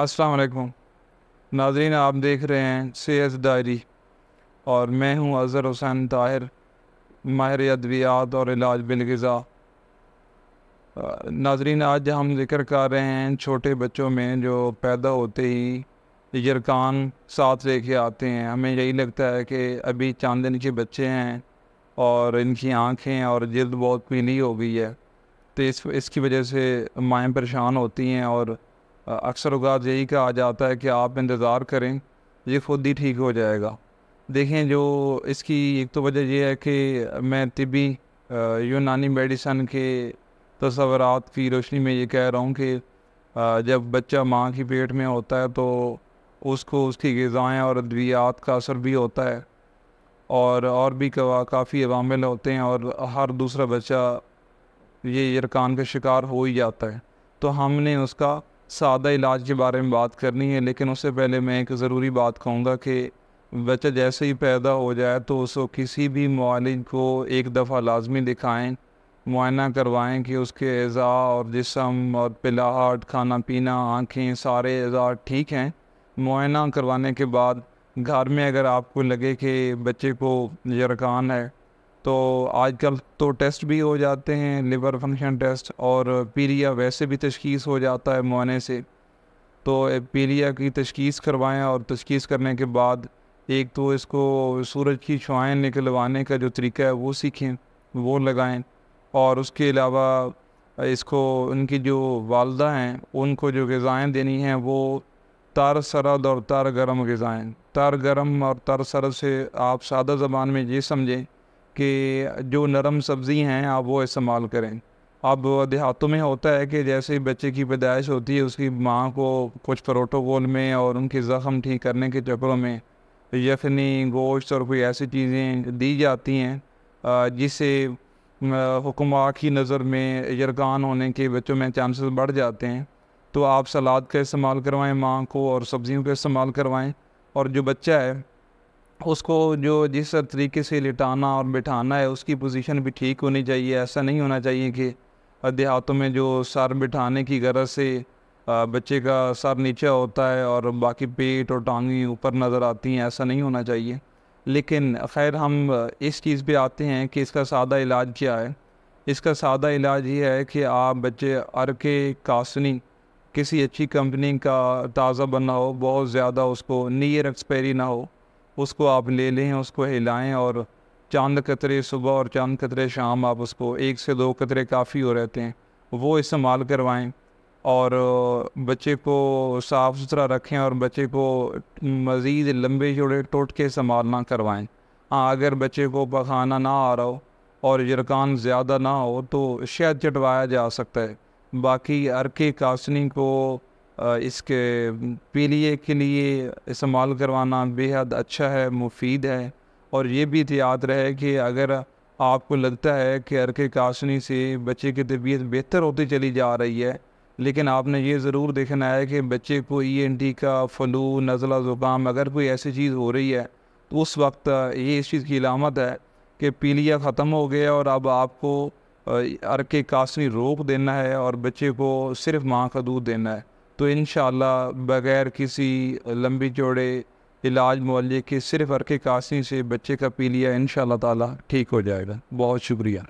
असलकुम नाजरीन आप देख रहे हैं सेहत डायरी और मैं हूं अज़हर हुसैन ताहिर माहिर अद्वियात और इलाज बिलगज़ा नाजरीन आज हम जिक्र कर रहे हैं छोटे बच्चों में जो पैदा होते ही यरकान साथ लेके आते हैं हमें यही लगता है कि अभी चांद दिन के बच्चे हैं और इनकी आँखें और जल्द बहुत पीली हो गई है तो इस इसकी वजह से माएँ परेशान होती हैं और अक्सर उगात यही कहा जाता है कि आप इंतज़ार करें ये खुद ही ठीक हो जाएगा देखें जो इसकी एक तो वजह यह है कि मैं तिबी यूनानी मेडिसन के तस्वरत की रोशनी में ये कह रहा हूँ कि जब बच्चा माँ की पेट में होता है तो उसको उसकी गज़ाएँ और अद्वियात का असर भी होता है और और भी काफ़ी अवामिल होते हैं और हर दूसरा बच्चा ये यकान का शिकार हो ही जाता है तो हमने उसका सादा इलाज के बारे में बात करनी है लेकिन उससे पहले मैं एक ज़रूरी बात कहूँगा कि बच्चा जैसे ही पैदा हो जाए तो उसको किसी भी मालिज को एक दफ़ा लाजमी दिखाएँ मुआयना करवाएँ कि उसके अज़ा और जिसम और पिलाहट खाना पीना आँखें सारे अज़ा ठीक हैं मुआयना करवाने के बाद घर में अगर आपको लगे कि बच्चे को जरकान है तो आजकल तो टेस्ट भी हो जाते हैं लिवर फंक्शन टेस्ट और पीलिया वैसे भी तशखीस हो जाता है मुआने से तो पीलिया की तशखीस करवाएं और तशखीस करने के बाद एक तो इसको सूरज की शुआएँ निकलवाने का जो तरीका है वो सीखें वो लगाएं और उसके अलावा इसको उनकी जो वालदा हैं उनको जो गज़ाएँ देनी हैं वो तार सरद और तार गर्म गज़ाएँ तार गर्म और तार सरद से आप सादा ज़बान में ये समझें कि जो नरम सब्ज़ी हैं आप वो इस्तेमाल करें अब देहातों में होता है कि जैसे बच्चे की पैदाइश होती है उसकी माँ को कुछ प्रोटोकॉल में और उनके ज़ख़म ठीक करने के चक्करों में यखनी गोश्त और कोई ऐसी चीज़ें दी जाती हैं जिससे हुकुमा की नज़र में यरकान होने के बच्चों में चांसेस बढ़ जाते हैं तो आप सलाद का इस्तेमाल करवाएं माँ को और सब्ज़ियों का इस्तेमाल करवाएं और जो बच्चा है उसको जो जिस तरीके से लिटाना और बिठाना है उसकी पोजीशन भी ठीक होनी चाहिए ऐसा नहीं होना चाहिए कि देहातों में जो सर बिठाने की गरज से बच्चे का सर नीचे होता है और बाकी पेट और टांगें ऊपर नज़र आती हैं ऐसा नहीं होना चाहिए लेकिन खैर हम इस चीज़ पे आते हैं कि इसका सादा इलाज क्या है इसका सादा इलाज ये है कि आप बच्चे अरके कासनी किसी अच्छी कंपनी का ताज़ा बना हो बहुत ज़्यादा उसको नियर एक्सपायरी ना हो उसको आप ले लें उसको हिलाएं और चांद कतरे सुबह और चांद कतरे शाम आप उसको एक से दो कतरे काफ़ी हो रहते हैं वो इस्तेमाल करवाएं और बच्चे को साफ़ सुथरा रखें और बच्चे को मज़ीद लंबे जोड़े टोटके इस्तेमाल ना करवाएं हाँ अगर बच्चे को पखाना ना आ रहा हो और जरकान ज़्यादा ना हो तो शायद चटवाया जा सकता है बाकी अरके कासनी को इसके पीलिए के लिए इस्तेमाल करवाना बेहद अच्छा है मुफीद है और ये भी तो याद रहे कि अगर आपको लगता है कि अरके काशनी से बच्चे की तबीयत बेहतर होती चली जा रही है लेकिन आपने ये ज़रूर देखना है कि बच्चे को ई एन टी का फ्लू नज़ला ज़ुकाम अगर कोई ऐसी चीज़ हो रही है तो उस वक्त ये इस चीज़ की इलामत है कि पीलिया ख़त्म हो गया और अब आपको अरके काशनी रोक देना है और बच्चे को सिर्फ माँ का दूध देना है तो इन बग़ैर किसी लंबी चौड़े इलाज मुआले के सिर्फ अरके कासी से बच्चे का पी लिया इन ताला ठीक हो जाएगा बहुत शुक्रिया